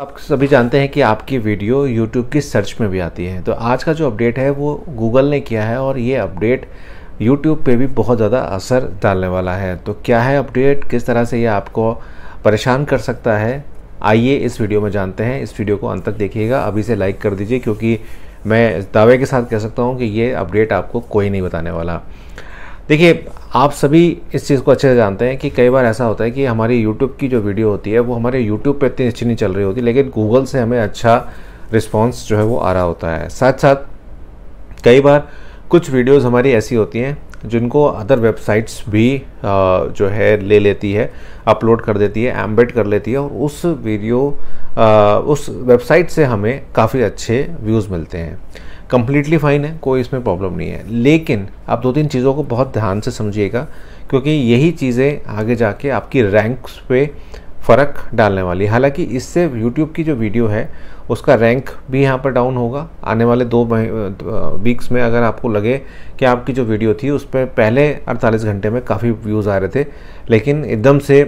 आप सभी जानते हैं कि आपकी वीडियो YouTube की सर्च में भी आती है तो आज का जो अपडेट है वो गूगल ने किया है और ये अपडेट YouTube पे भी बहुत ज़्यादा असर डालने वाला है तो क्या है अपडेट किस तरह से ये आपको परेशान कर सकता है आइए इस वीडियो में जानते हैं इस वीडियो को अंत तक देखिएगा अभी से लाइक कर दीजिए क्योंकि मैं दावे के साथ कह सकता हूँ कि ये अपडेट आपको कोई नहीं बताने वाला देखिए आप सभी इस चीज़ को अच्छे से जानते हैं कि कई बार ऐसा होता है कि हमारी यूट्यूब की जो वीडियो होती है वो हमारे यूट्यूब पर इतनी अच्छी नहीं चल रही होती लेकिन गूगल से हमें अच्छा रिस्पॉन्स जो है वो आ रहा होता है साथ साथ कई बार कुछ वीडियोज़ हमारी ऐसी होती हैं जिनको अदर वेबसाइट्स भी आ, जो है ले लेती है अपलोड कर देती है एम्बेड कर लेती है और उस वीडियो आ, उस वेबसाइट से हमें काफ़ी अच्छे व्यूज़ मिलते हैं कम्प्लीटली फ़ाइन है कोई इसमें प्रॉब्लम नहीं है लेकिन आप दो तीन चीज़ों को बहुत ध्यान से समझिएगा क्योंकि यही चीज़ें आगे जाके आपकी रैंक्स पे फ़र्क डालने वाली है हालांकि इससे यूट्यूब की जो वीडियो है उसका रैंक भी यहाँ पर डाउन होगा आने वाले दो वीक्स में अगर आपको लगे कि आपकी जो वीडियो थी उस पर पहले 48 घंटे में काफ़ी व्यूज़ आ रहे थे लेकिन एकदम से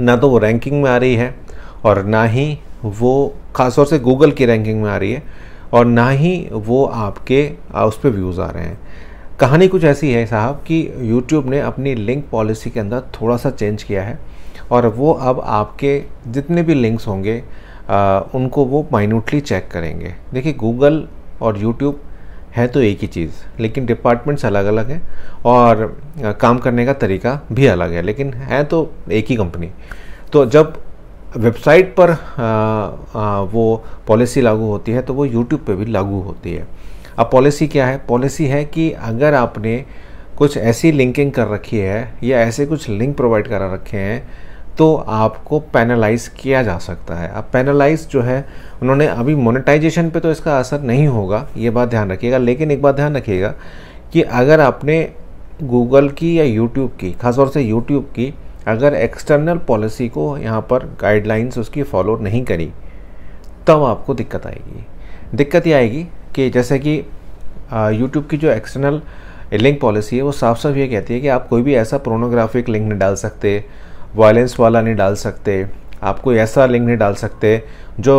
ना तो वो रैंकिंग में आ रही है और ना ही वो ख़ासतौर से गूगल की रैंकिंग में आ रही है और ना ही वो आपके उस पर व्यूज़ आ रहे हैं कहानी कुछ ऐसी है साहब कि YouTube ने अपनी लिंक पॉलिसी के अंदर थोड़ा सा चेंज किया है और वो अब आपके जितने भी लिंक्स होंगे आ, उनको वो माइन्यूटली चेक करेंगे देखिए गूगल और यूट्यूब है तो एक ही चीज़ लेकिन डिपार्टमेंट्स अलग अलग हैं और काम करने का तरीका भी अलग है लेकिन है तो एक ही कंपनी तो जब वेबसाइट पर आ, आ, वो पॉलिसी लागू होती है तो वो यूट्यूब पे भी लागू होती है अब पॉलिसी क्या है पॉलिसी है कि अगर आपने कुछ ऐसी लिंकिंग कर रखी है या ऐसे कुछ लिंक प्रोवाइड करा रखे हैं तो आपको पैनलाइज किया जा सकता है अब पैनलाइज जो है उन्होंने अभी मोनेटाइजेशन पे तो इसका असर नहीं होगा ये बात ध्यान रखिएगा लेकिन एक बात ध्यान रखिएगा कि अगर आपने गूगल की या यूट्यूब की खासतौर से यूट्यूब की अगर एक्सटर्नल पॉलिसी को यहाँ पर गाइडलाइंस उसकी फॉलो नहीं करी तब आपको दिक्कत आएगी दिक्कत ये आएगी कि जैसे कि यूट्यूब की जो एक्सटर्नल लिंक पॉलिसी है वो साफ साफ ये कहती है कि आप कोई भी ऐसा प्रोनोग्राफिक लिंक नहीं डाल सकते वायलेंस वाला नहीं डाल सकते आप कोई ऐसा लिंक नहीं डाल सकते जो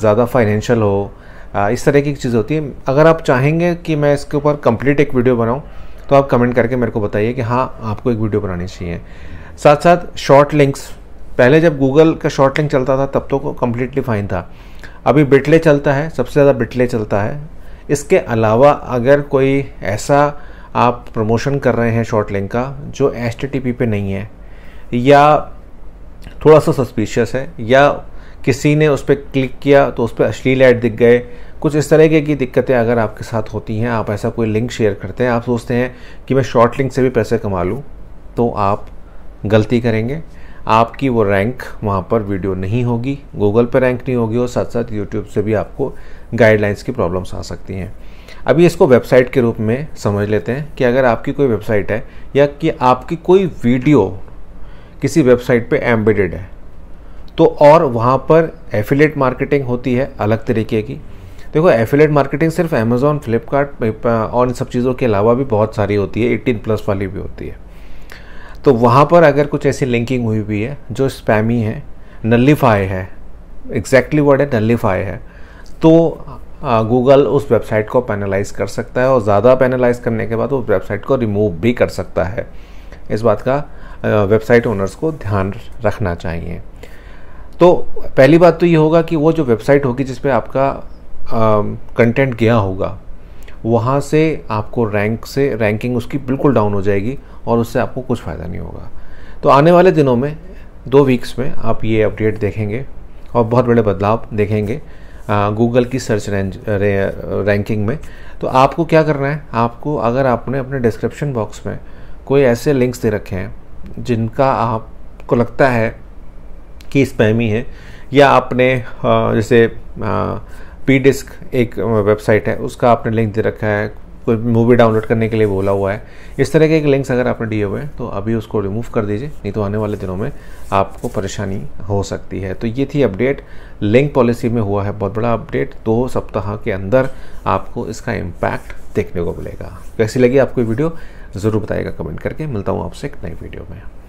ज़्यादा फाइनेंशियल हो आ, इस तरह की चीज़ होती है अगर आप चाहेंगे कि मैं इसके ऊपर कंप्लीट एक वीडियो बनाऊँ तो आप कमेंट करके मेरे को बताइए कि हाँ आपको एक वीडियो बनानी चाहिए साथ साथ शॉर्ट लिंक्स पहले जब गूगल का शॉर्ट लिंक चलता था तब तो कम्प्लीटली फाइन था अभी बिटले चलता है सबसे ज़्यादा बिटले चलता है इसके अलावा अगर कोई ऐसा आप प्रमोशन कर रहे हैं शॉर्ट लिंक का जो एच पे नहीं है या थोड़ा सा सस्पिशियस है या किसी ने उस पर क्लिक किया तो उस पर अश्लील ऐड दिख गए कुछ इस तरह की दिक्कतें अगर आपके साथ होती हैं आप ऐसा कोई लिंक शेयर करते हैं आप सोचते हैं कि मैं शॉर्ट लिंक से भी पैसे कमा लूँ तो आप गलती करेंगे आपकी वो रैंक वहाँ पर वीडियो नहीं होगी गूगल पर रैंक नहीं होगी और साथ साथ यूट्यूब से भी आपको गाइडलाइंस की प्रॉब्लम्स आ सकती हैं अभी इसको वेबसाइट के रूप में समझ लेते हैं कि अगर आपकी कोई वेबसाइट है या कि आपकी कोई वीडियो किसी वेबसाइट पे एम्बेडेड है तो और वहाँ पर एफिलेट मार्केटिंग होती है अलग तरीके की देखो एफिलेट मार्केटिंग सिर्फ अमेज़ॉन फ्लिपकार्ट और इन सब चीज़ों के अलावा भी बहुत सारी होती है एटीन प्लस वाली भी होती है तो वहाँ पर अगर कुछ ऐसी लिंकिंग हुई हुई है जो स्पैमी है नलीफाई है एग्जैक्टली वर्ड है नलीफाई है तो गूगल उस वेबसाइट को पैनलाइज कर सकता है और ज़्यादा पैनलाइज करने के बाद उस वेबसाइट को रिमूव भी कर सकता है इस बात का वेबसाइट ओनर्स को ध्यान रखना चाहिए तो पहली बात तो ये होगा कि वो जो वेबसाइट होगी जिसपे आपका कंटेंट गया होगा वहाँ से आपको रैंक से रैंकिंग उसकी बिल्कुल डाउन हो जाएगी और उससे आपको कुछ फ़ायदा नहीं होगा तो आने वाले दिनों में दो वीक्स में आप ये अपडेट देखेंगे और बहुत बड़े बदलाव देखेंगे गूगल की सर्च रेंज रे, रैंकिंग में तो आपको क्या करना है आपको अगर आपने अपने डिस्क्रिप्शन बॉक्स में कोई ऐसे लिंक्स दे रखे हैं जिनका आपको लगता है कि स्पैमी है या आपने जैसे पी डिस्क एक वेबसाइट है उसका आपने लिंक दे रखा है कोई मूवी डाउनलोड करने के लिए बोला हुआ है इस तरह के एक लिंक्स अगर आपने दिए हुए हैं तो अभी उसको रिमूव कर दीजिए नहीं तो आने वाले दिनों में आपको परेशानी हो सकती है तो ये थी अपडेट लिंक पॉलिसी में हुआ है बहुत बड़ा अपडेट दो सप्ताह के अंदर आपको इसका इम्पैक्ट देखने को मिलेगा कैसी लगी आपको वीडियो ज़रूर बताएगा कमेंट करके मिलता हूँ आपसे एक नई वीडियो में